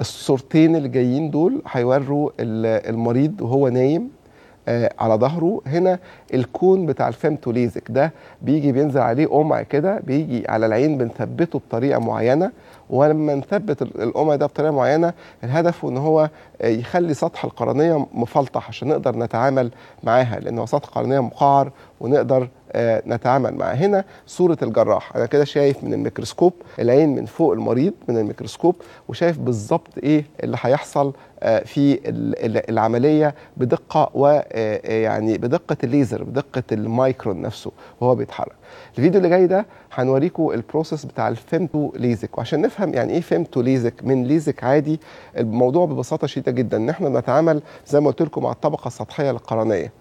الصورتين اللي جايين دول هيوروا المريض وهو نايم آه، على ظهره هنا الكون بتاع الفم توليزك ده بيجي بينزل عليه قمع كده بيجي على العين بنثبته بطريقه معينه ولما نثبت القمع ده بطريقه معينه الهدف ان هو آه، يخلي سطح القرنيه مفلطح عشان نقدر نتعامل معاها لان هو سطح قرنيه مقعر ونقدر آه، نتعامل معاه هنا صورة الجراح أنا كده شايف من الميكروسكوب العين من فوق المريض من الميكروسكوب وشايف بالظبط إيه اللي هيحصل آه، في العملية بدقة ويعني آه، بدقة الليزر بدقة المايكرون نفسه وهو بيتحرك الفيديو اللي جاي ده هنوريكم البروسيس بتاع الفيمتو ليزك وعشان نفهم يعني ايه فيمتو ليزك من ليزك عادي الموضوع ببساطه شديده جدا ان احنا بنتعامل زي ما قلت لكم مع الطبقه السطحيه القرنيه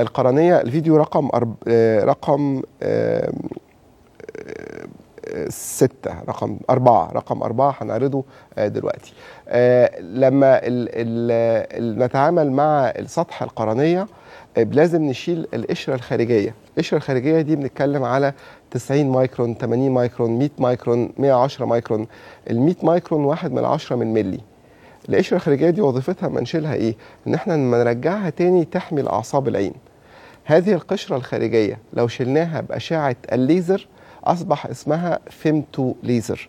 القرنيه الفيديو رقم أرب... آه، رقم آه، آه، ستة رقم أربعة رقم أربعة هنعرضه دلوقتي لما ال ال نتعامل مع السطح القرنية لازم نشيل القشرة الخارجية القشرة الخارجية دي بنتكلم على 90 مايكرون 80 مايكرون 100 مايكرون 110 مايكرون ال 100 مايكرون واحد من عشرة من ملي القشرة الخارجية دي وظيفتها ما نشيلها إيه؟ إن إحنا لما نرجعها تاني تحمي الأعصاب العين هذه القشرة الخارجية لو شلناها بأشعة الليزر أصبح اسمها فيمتو ليزر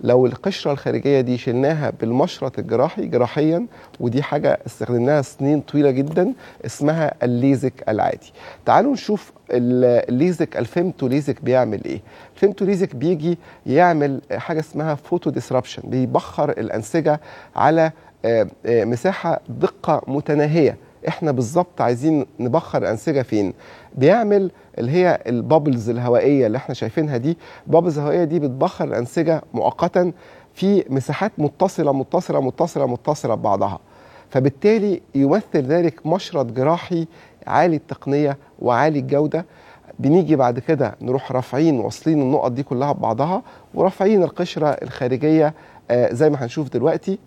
لو القشرة الخارجية دي شلناها بالمشرط الجراحي جراحيا ودي حاجة استخدمناها سنين طويلة جدا اسمها الليزك العادي تعالوا نشوف الليزك الفيمتو ليزك بيعمل ايه الفيمتو ليزك بيجي يعمل حاجة اسمها فوتو ديسربشن بيبخر الأنسجة على آه، آه، مساحة دقة متناهية احنا بالظبط عايزين نبخر انسجه فين بيعمل اللي هي البابلز الهوائيه اللي احنا شايفينها دي البابلز الهوائيه دي بتبخر الانسجه مؤقتا في مساحات متصله متصله متصله متصله ببعضها فبالتالي يمثل ذلك مشرط جراحي عالي التقنيه وعالي الجوده بنيجي بعد كده نروح رافعين واصلين النقط دي كلها ببعضها ورافعين القشره الخارجيه آه، زي ما هنشوف دلوقتي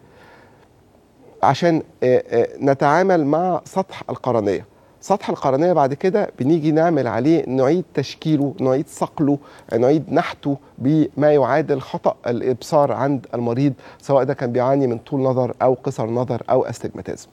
عشان آه، آه، نتعامل مع سطح القرنيه سطح القرنيه بعد كده بنيجي نعمل عليه نعيد تشكيله نعيد صقله نعيد نحته بما يعادل خطا الابصار عند المريض سواء ده كان بيعاني من طول نظر او قصر نظر او استجماتيزم